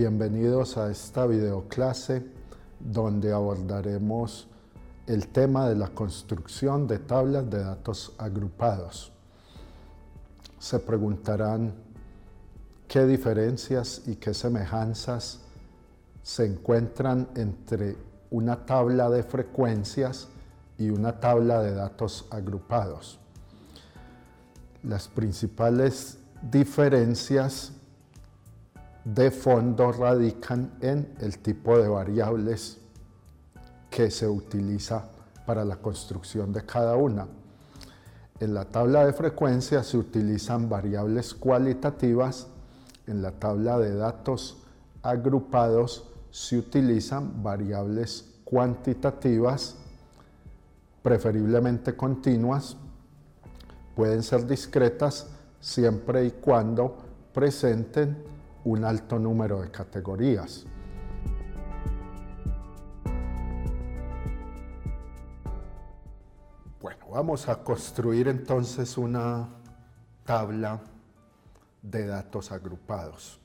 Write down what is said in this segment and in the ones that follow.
Bienvenidos a esta videoclase donde abordaremos el tema de la construcción de tablas de datos agrupados. Se preguntarán qué diferencias y qué semejanzas se encuentran entre una tabla de frecuencias y una tabla de datos agrupados. Las principales diferencias de fondo radican en el tipo de variables que se utiliza para la construcción de cada una. En la tabla de frecuencia se utilizan variables cualitativas, en la tabla de datos agrupados se utilizan variables cuantitativas, preferiblemente continuas, pueden ser discretas siempre y cuando presenten un alto número de categorías. Bueno, vamos a construir entonces una tabla de datos agrupados.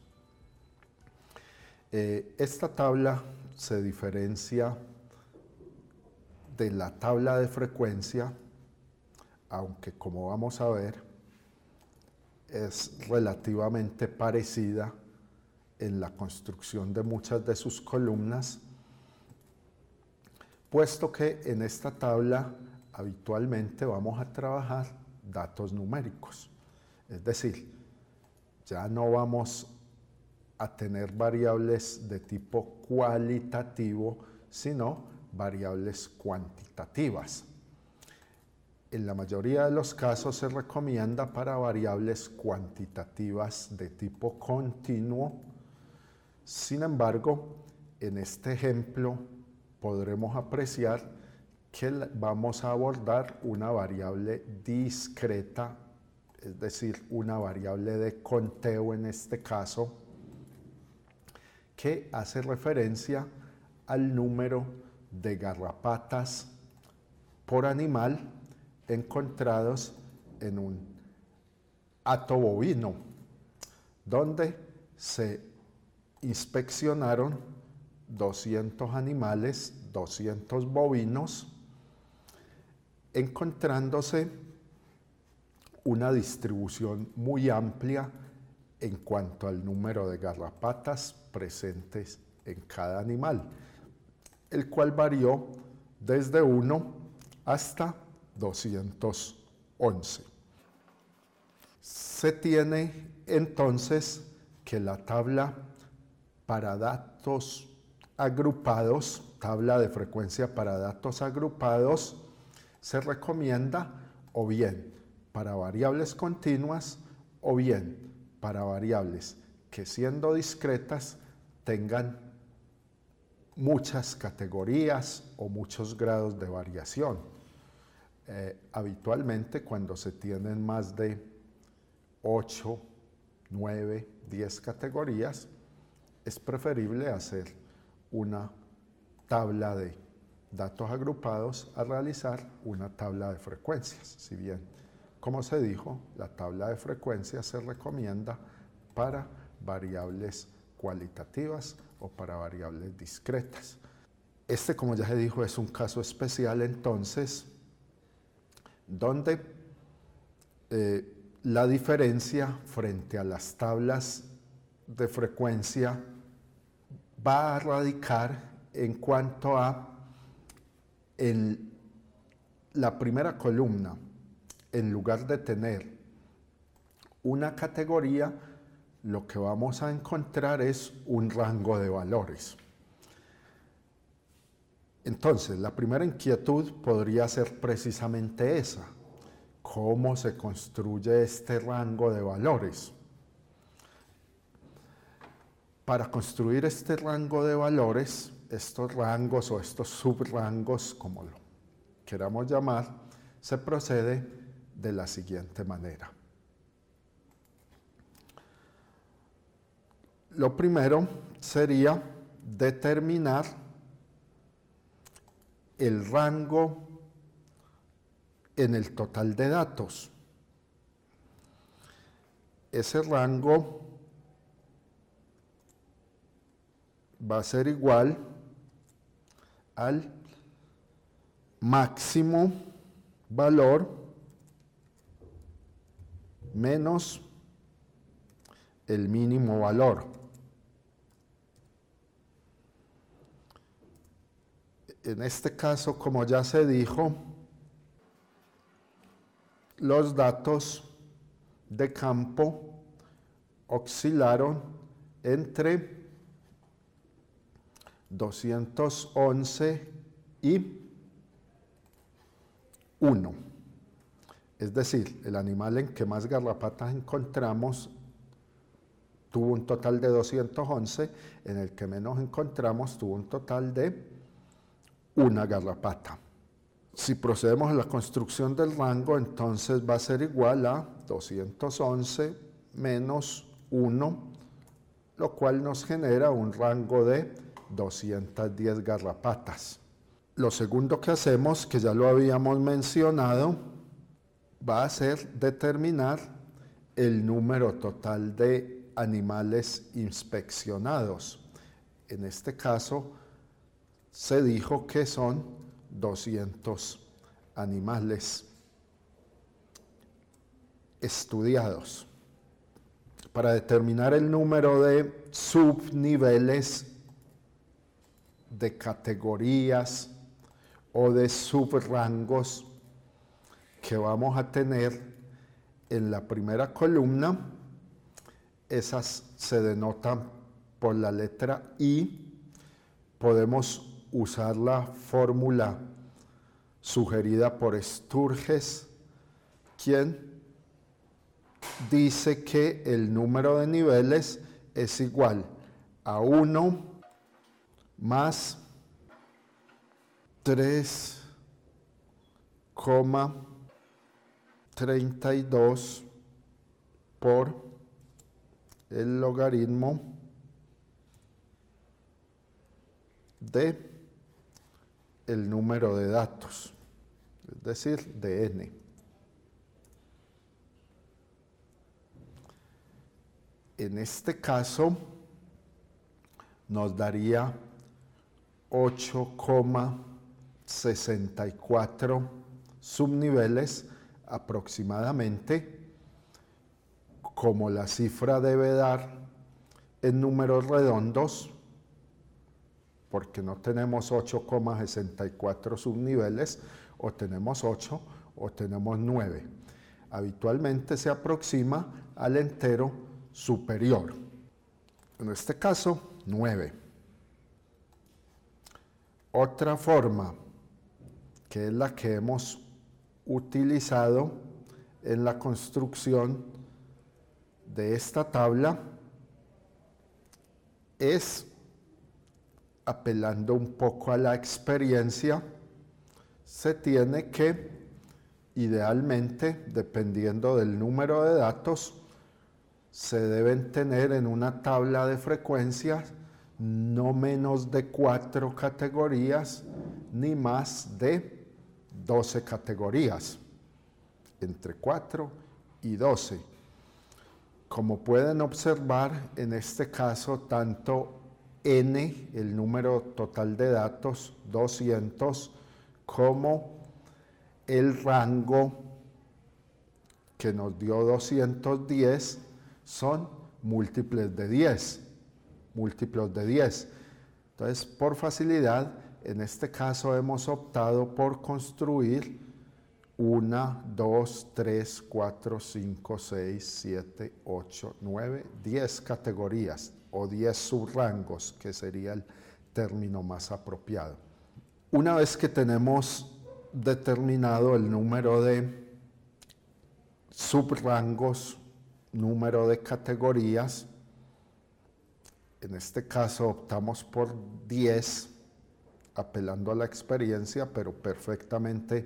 Eh, esta tabla se diferencia de la tabla de frecuencia, aunque como vamos a ver, es relativamente parecida en la construcción de muchas de sus columnas, puesto que en esta tabla habitualmente vamos a trabajar datos numéricos. Es decir, ya no vamos a tener variables de tipo cualitativo, sino variables cuantitativas. En la mayoría de los casos se recomienda para variables cuantitativas de tipo continuo sin embargo, en este ejemplo podremos apreciar que vamos a abordar una variable discreta, es decir, una variable de conteo en este caso, que hace referencia al número de garrapatas por animal encontrados en un atobovino, donde se inspeccionaron 200 animales, 200 bovinos, encontrándose una distribución muy amplia en cuanto al número de garrapatas presentes en cada animal, el cual varió desde 1 hasta 211. Se tiene entonces que la tabla para datos agrupados, tabla de frecuencia para datos agrupados, se recomienda o bien para variables continuas o bien para variables que siendo discretas tengan muchas categorías o muchos grados de variación. Eh, habitualmente cuando se tienen más de 8, 9, 10 categorías, es preferible hacer una tabla de datos agrupados a realizar una tabla de frecuencias. Si bien, como se dijo, la tabla de frecuencias se recomienda para variables cualitativas o para variables discretas. Este, como ya se dijo, es un caso especial entonces, donde eh, la diferencia frente a las tablas de frecuencia va a radicar en cuanto a la primera columna, en lugar de tener una categoría, lo que vamos a encontrar es un rango de valores. Entonces, la primera inquietud podría ser precisamente esa, cómo se construye este rango de valores para construir este rango de valores, estos rangos o estos subrangos, como lo queramos llamar, se procede de la siguiente manera. Lo primero sería determinar el rango en el total de datos. Ese rango va a ser igual al máximo valor menos el mínimo valor. En este caso, como ya se dijo, los datos de campo oscilaron entre 211 y 1. Es decir, el animal en que más garrapatas encontramos tuvo un total de 211, en el que menos encontramos tuvo un total de una garrapata. Si procedemos a la construcción del rango, entonces va a ser igual a 211 menos 1, lo cual nos genera un rango de 210 garrapatas. Lo segundo que hacemos, que ya lo habíamos mencionado, va a ser determinar el número total de animales inspeccionados. En este caso, se dijo que son 200 animales estudiados. Para determinar el número de subniveles de categorías o de subrangos que vamos a tener en la primera columna. Esas se denotan por la letra I. Podemos usar la fórmula sugerida por Sturges, quien dice que el número de niveles es igual a 1 más 3,32 por el logaritmo de el número de datos, es decir, de n. En este caso nos daría 8,64 subniveles aproximadamente, como la cifra debe dar en números redondos, porque no tenemos 8,64 subniveles, o tenemos 8 o tenemos 9. Habitualmente se aproxima al entero superior. En este caso, 9. Otra forma, que es la que hemos utilizado en la construcción de esta tabla, es apelando un poco a la experiencia, se tiene que, idealmente, dependiendo del número de datos, se deben tener en una tabla de frecuencias no menos de cuatro categorías ni más de 12 categorías, entre 4 y 12. Como pueden observar, en este caso tanto n, el número total de datos, 200, como el rango que nos dio 210 son múltiples de 10 múltiplos de 10. Entonces, por facilidad, en este caso hemos optado por construir 1, 2, 3, 4, 5, 6, 7, 8, 9, 10 categorías o 10 subrangos, que sería el término más apropiado. Una vez que tenemos determinado el número de subrangos, número de categorías, en este caso optamos por 10, apelando a la experiencia, pero perfectamente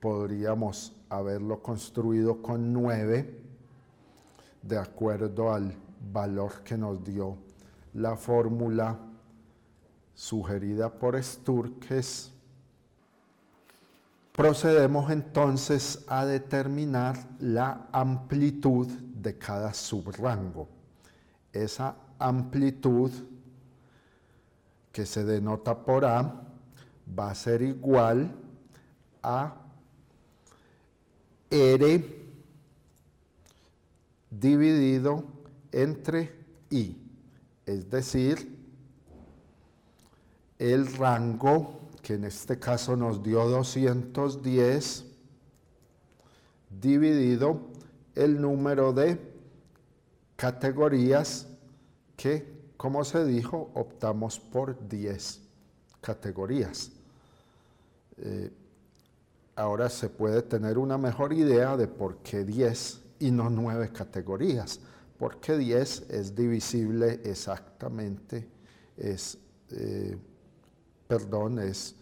podríamos haberlo construido con 9, de acuerdo al valor que nos dio la fórmula sugerida por Sturkes. Procedemos entonces a determinar la amplitud de cada subrango. Esa amplitud que se denota por A va a ser igual a R dividido entre I, es decir, el rango que en este caso nos dio 210 dividido el número de categorías que, como se dijo, optamos por 10 categorías. Eh, ahora se puede tener una mejor idea de por qué 10 y no 9 categorías, porque 10 es divisible exactamente, es, eh, perdón, es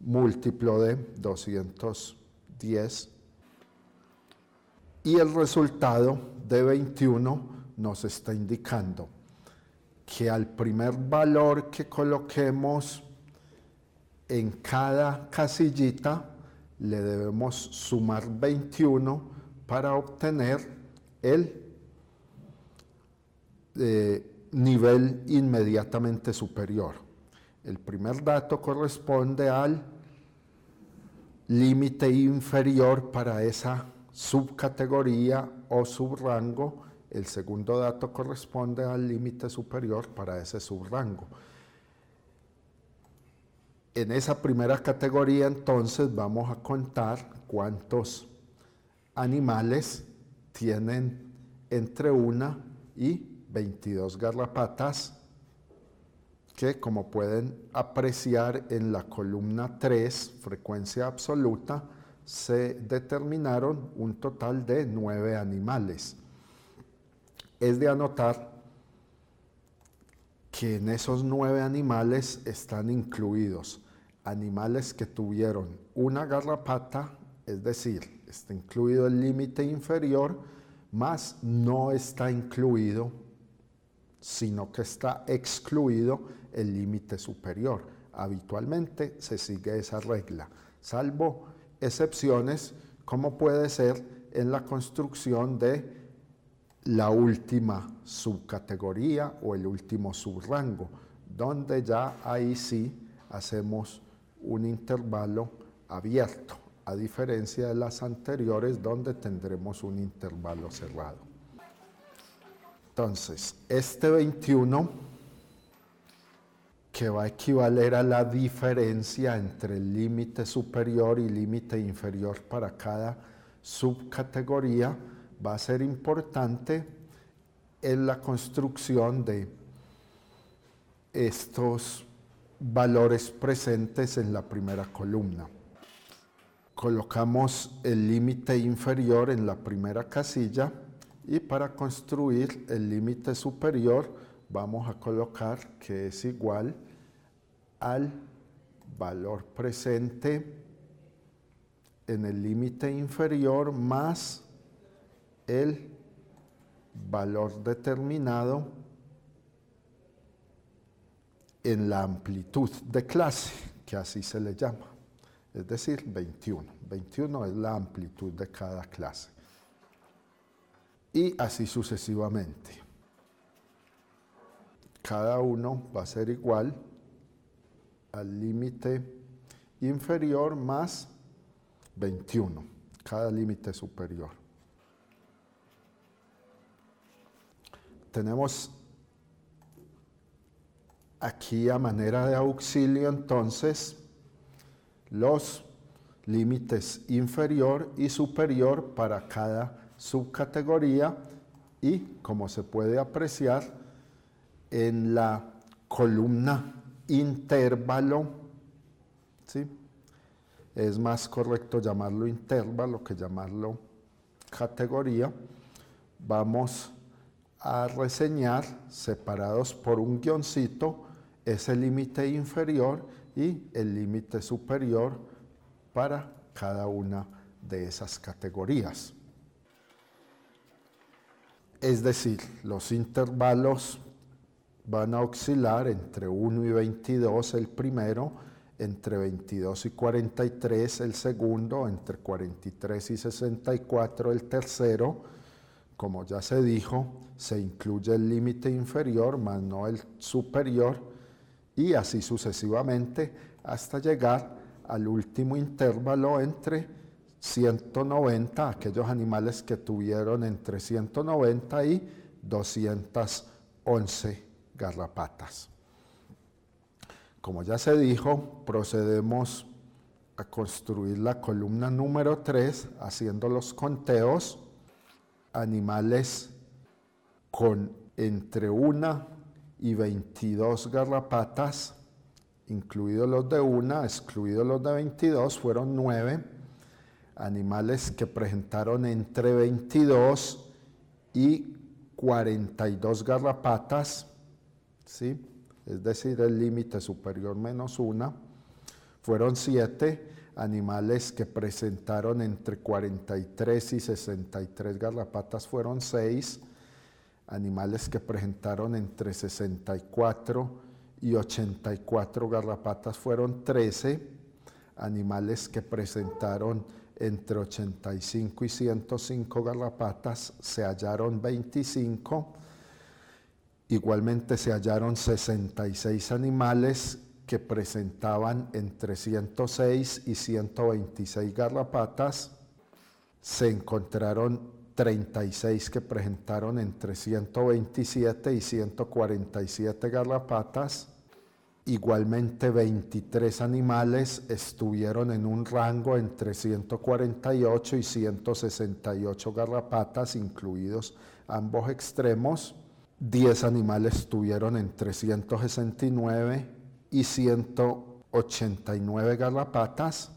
múltiplo de 210 y el resultado de 21 nos está indicando que al primer valor que coloquemos en cada casillita le debemos sumar 21 para obtener el eh, nivel inmediatamente superior. El primer dato corresponde al límite inferior para esa subcategoría o subrango el segundo dato corresponde al límite superior para ese subrango. En esa primera categoría entonces vamos a contar cuántos animales tienen entre una y 22 garrapatas que como pueden apreciar en la columna 3, frecuencia absoluta, se determinaron un total de nueve animales es de anotar que en esos nueve animales están incluidos animales que tuvieron una garrapata, es decir, está incluido el límite inferior, más no está incluido, sino que está excluido el límite superior. Habitualmente se sigue esa regla, salvo excepciones como puede ser en la construcción de la última subcategoría o el último subrango, donde ya ahí sí hacemos un intervalo abierto, a diferencia de las anteriores donde tendremos un intervalo cerrado. Entonces, este 21 que va a equivaler a la diferencia entre el límite superior y límite inferior para cada subcategoría, va a ser importante en la construcción de estos valores presentes en la primera columna. Colocamos el límite inferior en la primera casilla y para construir el límite superior vamos a colocar que es igual al valor presente en el límite inferior más el valor determinado en la amplitud de clase, que así se le llama, es decir, 21. 21 es la amplitud de cada clase. Y así sucesivamente. Cada uno va a ser igual al límite inferior más 21, cada límite superior. tenemos aquí a manera de auxilio entonces los límites inferior y superior para cada subcategoría y como se puede apreciar en la columna intervalo, es más correcto llamarlo intervalo que llamarlo categoría, vamos a reseñar, separados por un guioncito, ese límite inferior y el límite superior para cada una de esas categorías. Es decir, los intervalos van a oscilar entre 1 y 22 el primero, entre 22 y 43 el segundo, entre 43 y 64 el tercero, como ya se dijo, se incluye el límite inferior más no el superior y así sucesivamente hasta llegar al último intervalo entre 190, aquellos animales que tuvieron entre 190 y 211 garrapatas. Como ya se dijo, procedemos a construir la columna número 3 haciendo los conteos animales con entre 1 y 22 garrapatas, incluidos los de una, excluidos los de 22, fueron nueve animales que presentaron entre 22 y 42 garrapatas, es decir, el límite superior menos una, fueron siete animales que presentaron entre 43 y 63 garrapatas fueron 6, animales que presentaron entre 64 y 84 garrapatas fueron 13, animales que presentaron entre 85 y 105 garrapatas se hallaron 25, igualmente se hallaron 66 animales que presentaban entre 106 y 126 garrapatas, se encontraron 36 que presentaron entre 127 y 147 garrapatas. Igualmente 23 animales estuvieron en un rango entre 148 y 168 garrapatas, incluidos ambos extremos. 10 animales estuvieron entre 169 y 189 garrapatas.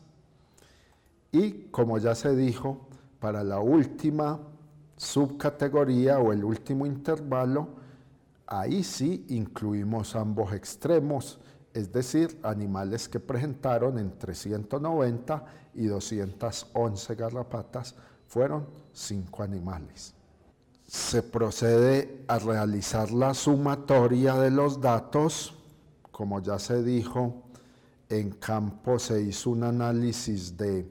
Y como ya se dijo, para la última subcategoría o el último intervalo, ahí sí incluimos ambos extremos, es decir, animales que presentaron entre 190 y 211 garrapatas, fueron 5 animales. Se procede a realizar la sumatoria de los datos como ya se dijo, en campo se hizo un análisis de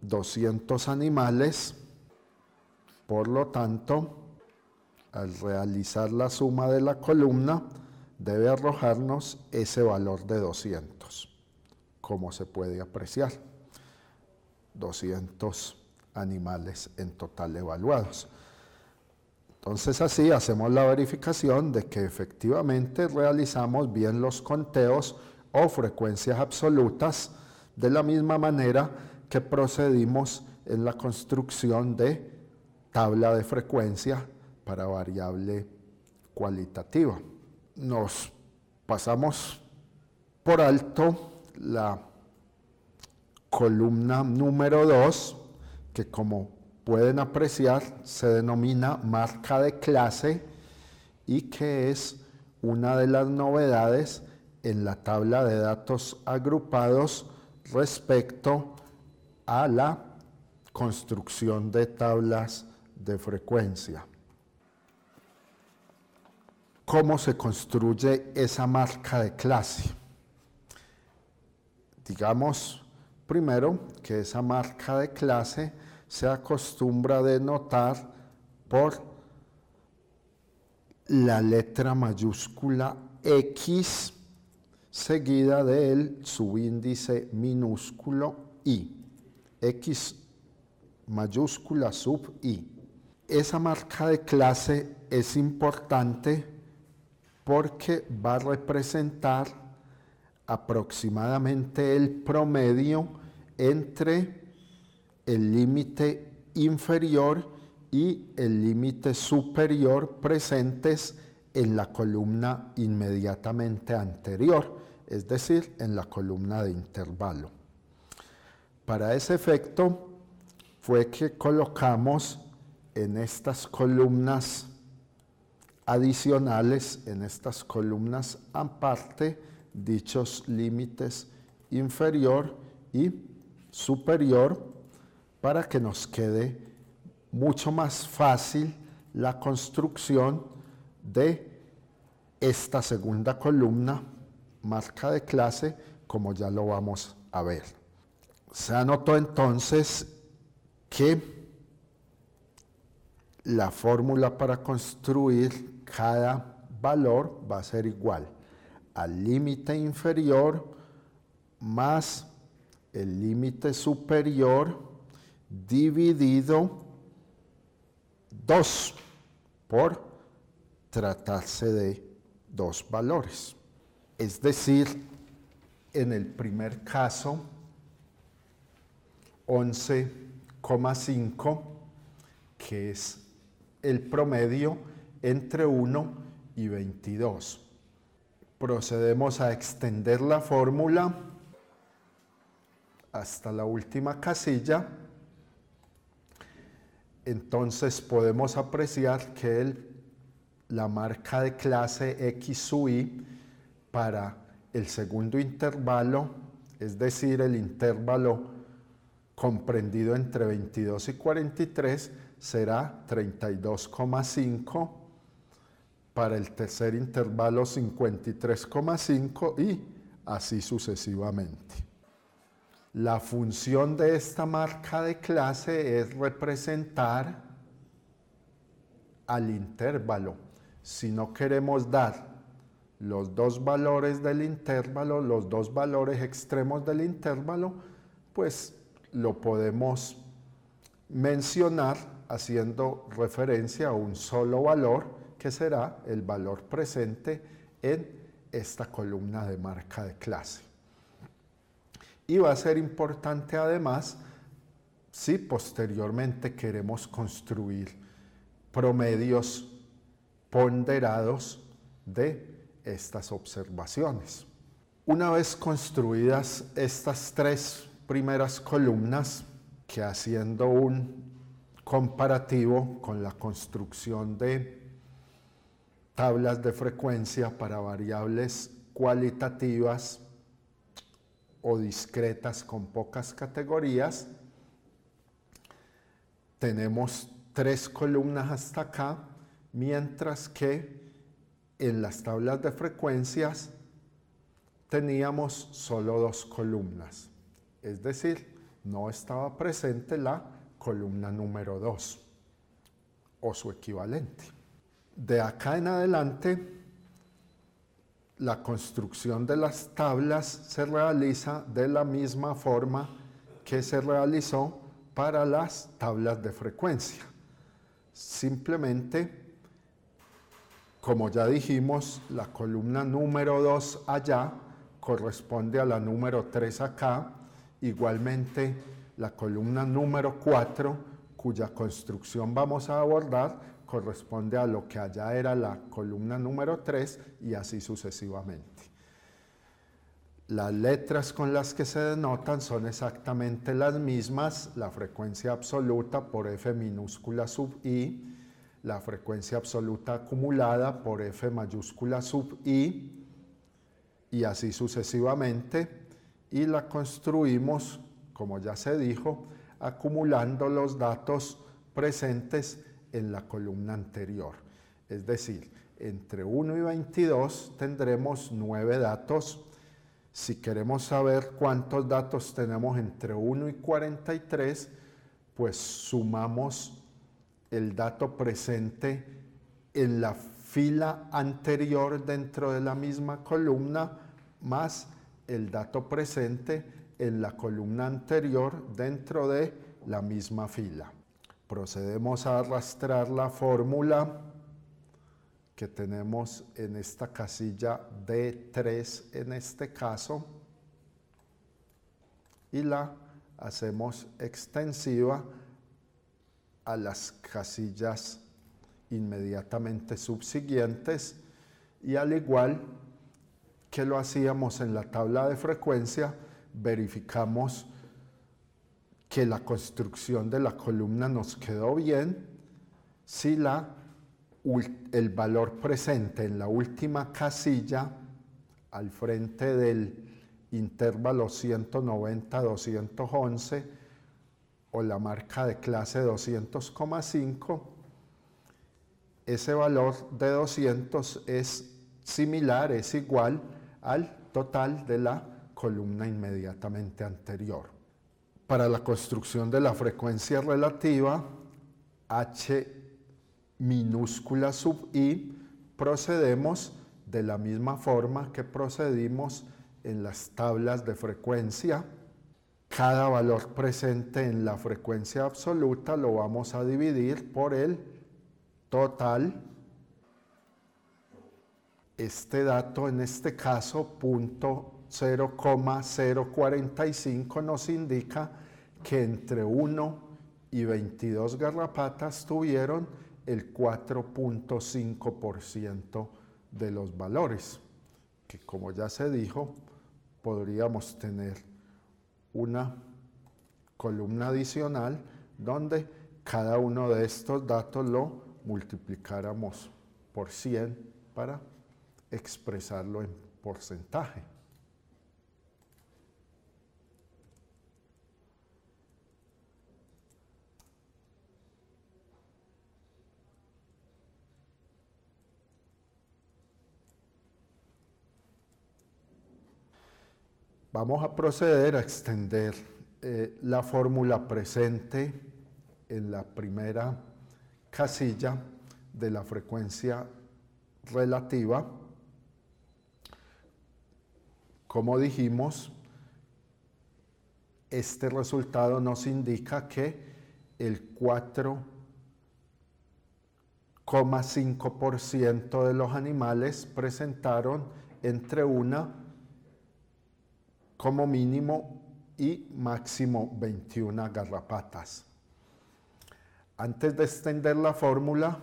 200 animales, por lo tanto, al realizar la suma de la columna, debe arrojarnos ese valor de 200, como se puede apreciar. 200 animales en total evaluados. Entonces así hacemos la verificación de que efectivamente realizamos bien los conteos o frecuencias absolutas de la misma manera que procedimos en la construcción de tabla de frecuencia para variable cualitativa. Nos pasamos por alto la columna número 2, que como pueden apreciar, se denomina marca de clase y que es una de las novedades en la tabla de datos agrupados respecto a la construcción de tablas de frecuencia. ¿Cómo se construye esa marca de clase? Digamos primero que esa marca de clase se acostumbra a denotar por la letra mayúscula X seguida del subíndice minúsculo I. X mayúscula sub I. Esa marca de clase es importante porque va a representar aproximadamente el promedio entre el límite inferior y el límite superior presentes en la columna inmediatamente anterior, es decir, en la columna de intervalo. Para ese efecto fue que colocamos en estas columnas adicionales, en estas columnas aparte, dichos límites inferior y superior para que nos quede mucho más fácil la construcción de esta segunda columna, marca de clase, como ya lo vamos a ver. Se anotó entonces que la fórmula para construir cada valor va a ser igual al límite inferior más el límite superior dividido 2 por tratarse de dos valores. Es decir, en el primer caso, 11,5, que es el promedio entre 1 y 22. Procedemos a extender la fórmula hasta la última casilla entonces podemos apreciar que la marca de clase X para el segundo intervalo, es decir, el intervalo comprendido entre 22 y 43, será 32,5. Para el tercer intervalo 53,5 y así sucesivamente. La función de esta marca de clase es representar al intervalo. Si no queremos dar los dos valores del intervalo, los dos valores extremos del intervalo, pues lo podemos mencionar haciendo referencia a un solo valor que será el valor presente en esta columna de marca de clase. Y va a ser importante además si posteriormente queremos construir promedios ponderados de estas observaciones. Una vez construidas estas tres primeras columnas, que haciendo un comparativo con la construcción de tablas de frecuencia para variables cualitativas o discretas con pocas categorías. Tenemos tres columnas hasta acá, mientras que en las tablas de frecuencias teníamos solo dos columnas. Es decir, no estaba presente la columna número 2 o su equivalente. De acá en adelante la construcción de las tablas se realiza de la misma forma que se realizó para las tablas de frecuencia. Simplemente, como ya dijimos, la columna número 2 allá corresponde a la número 3 acá, igualmente la columna número 4, cuya construcción vamos a abordar, corresponde a lo que allá era la columna número 3 y así sucesivamente. Las letras con las que se denotan son exactamente las mismas, la frecuencia absoluta por f minúscula sub i, la frecuencia absoluta acumulada por f mayúscula sub i, y así sucesivamente, y la construimos, como ya se dijo, acumulando los datos presentes en la columna anterior. Es decir, entre 1 y 22 tendremos 9 datos. Si queremos saber cuántos datos tenemos entre 1 y 43, pues sumamos el dato presente en la fila anterior dentro de la misma columna más el dato presente en la columna anterior dentro de la misma fila procedemos a arrastrar la fórmula que tenemos en esta casilla D3 en este caso y la hacemos extensiva a las casillas inmediatamente subsiguientes y al igual que lo hacíamos en la tabla de frecuencia verificamos que la construcción de la columna nos quedó bien si la, el valor presente en la última casilla al frente del intervalo 190-211 o la marca de clase 200,5, ese valor de 200 es similar, es igual al total de la columna inmediatamente anterior para la construcción de la frecuencia relativa h minúscula sub i, procedemos de la misma forma que procedimos en las tablas de frecuencia. Cada valor presente en la frecuencia absoluta lo vamos a dividir por el total. Este dato en este caso, punto 0,045 nos indica que entre 1 y 22 garrapatas tuvieron el 4.5% de los valores, que como ya se dijo, podríamos tener una columna adicional donde cada uno de estos datos lo multiplicáramos por 100 para expresarlo en porcentaje. Vamos a proceder a extender eh, la fórmula presente en la primera casilla de la frecuencia relativa. Como dijimos, este resultado nos indica que el 4,5% de los animales presentaron entre una como mínimo y máximo 21 garrapatas. Antes de extender la fórmula,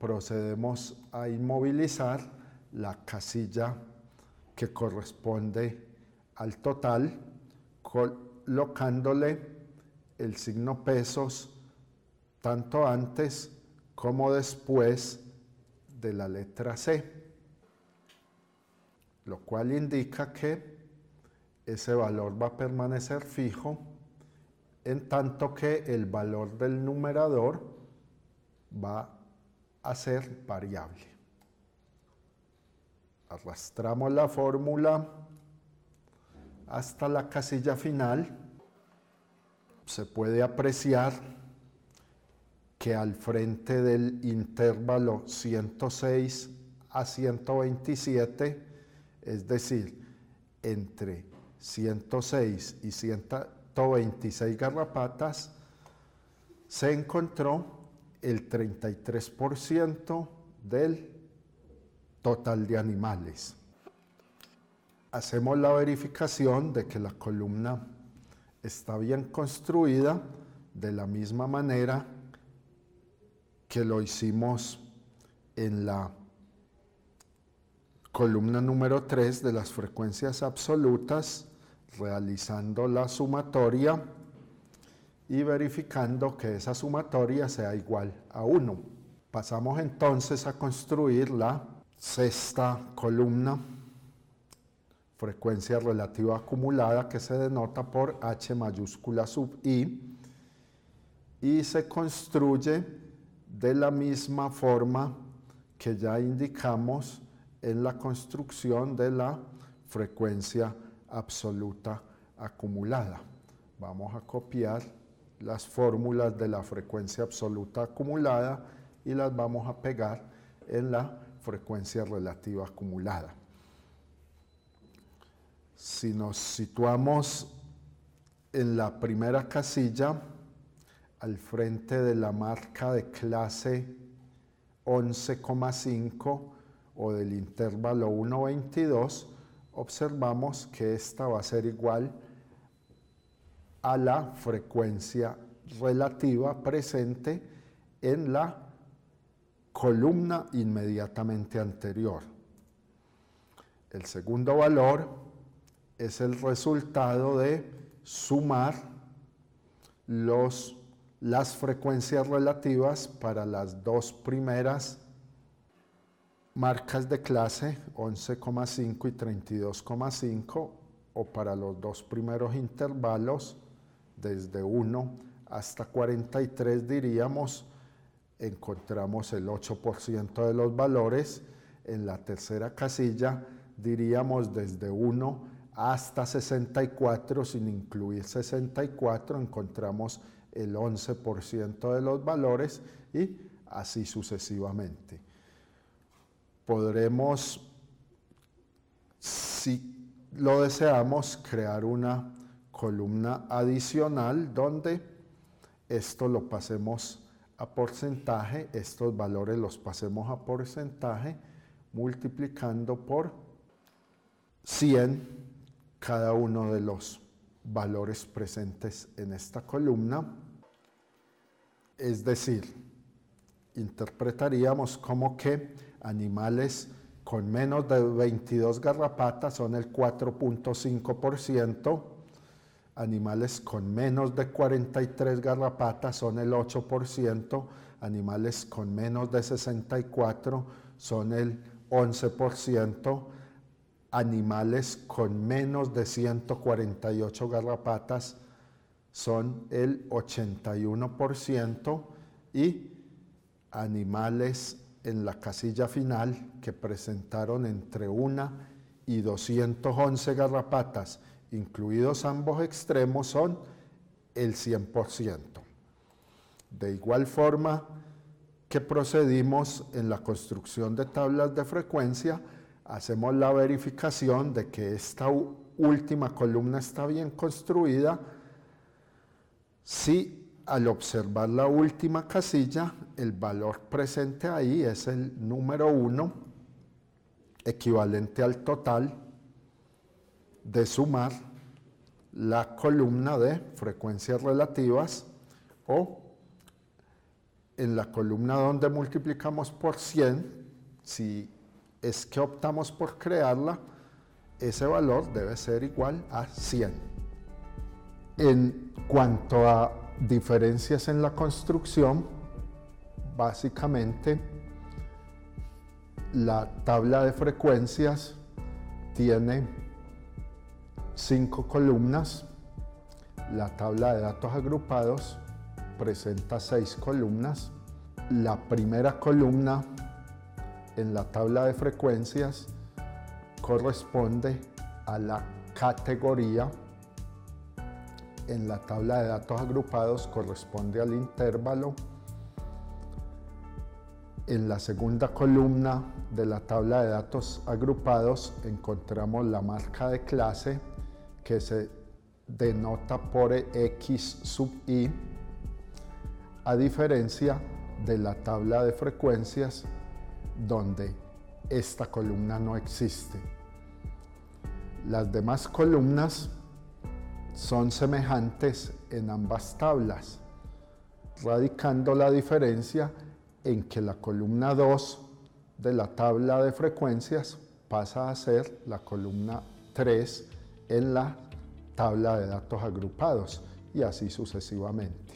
procedemos a inmovilizar la casilla que corresponde al total, colocándole el signo pesos tanto antes como después de la letra C, lo cual indica que ese valor va a permanecer fijo, en tanto que el valor del numerador va a ser variable. Arrastramos la fórmula hasta la casilla final. Se puede apreciar que al frente del intervalo 106 a 127, es decir, entre 106 y 126 garrapatas, se encontró el 33% del total de animales. Hacemos la verificación de que la columna está bien construida de la misma manera que lo hicimos en la columna número 3 de las frecuencias absolutas realizando la sumatoria y verificando que esa sumatoria sea igual a 1. Pasamos entonces a construir la sexta columna, frecuencia relativa acumulada que se denota por H mayúscula sub i y se construye de la misma forma que ya indicamos en la construcción de la frecuencia absoluta acumulada. Vamos a copiar las fórmulas de la frecuencia absoluta acumulada y las vamos a pegar en la frecuencia relativa acumulada. Si nos situamos en la primera casilla, al frente de la marca de clase 11,5 o del intervalo 1,22, observamos que esta va a ser igual a la frecuencia relativa presente en la columna inmediatamente anterior. El segundo valor es el resultado de sumar las frecuencias relativas para las dos primeras marcas de clase 11,5 y 32,5 o para los dos primeros intervalos desde 1 hasta 43 diríamos encontramos el 8% de los valores en la tercera casilla diríamos desde 1 hasta 64 sin incluir 64 encontramos el 11% de los valores y así sucesivamente podremos, si lo deseamos, crear una columna adicional donde esto lo pasemos a porcentaje, estos valores los pasemos a porcentaje multiplicando por 100 cada uno de los valores presentes en esta columna. Es decir, interpretaríamos como que animales con menos de 22 garrapatas son el 4.5%, animales con menos de 43 garrapatas son el 8%, animales con menos de 64 son el 11%, animales con menos de 148 garrapatas son el 81% y animales en la casilla final que presentaron entre una y 211 garrapatas, incluidos ambos extremos, son el 100%. De igual forma que procedimos en la construcción de tablas de frecuencia, hacemos la verificación de que esta última columna está bien construida si al observar la última casilla, el valor presente ahí es el número 1, equivalente al total de sumar la columna de frecuencias relativas o en la columna donde multiplicamos por 100, si es que optamos por crearla, ese valor debe ser igual a 100. En cuanto a diferencias en la construcción, básicamente la tabla de frecuencias tiene cinco columnas, la tabla de datos agrupados presenta seis columnas, la primera columna en la tabla de frecuencias corresponde a la categoría en la tabla de datos agrupados corresponde al intervalo. En la segunda columna de la tabla de datos agrupados encontramos la marca de clase que se denota por X sub i, a diferencia de la tabla de frecuencias donde esta columna no existe. Las demás columnas son semejantes en ambas tablas, radicando la diferencia en que la columna 2 de la tabla de frecuencias pasa a ser la columna 3 en la tabla de datos agrupados y así sucesivamente.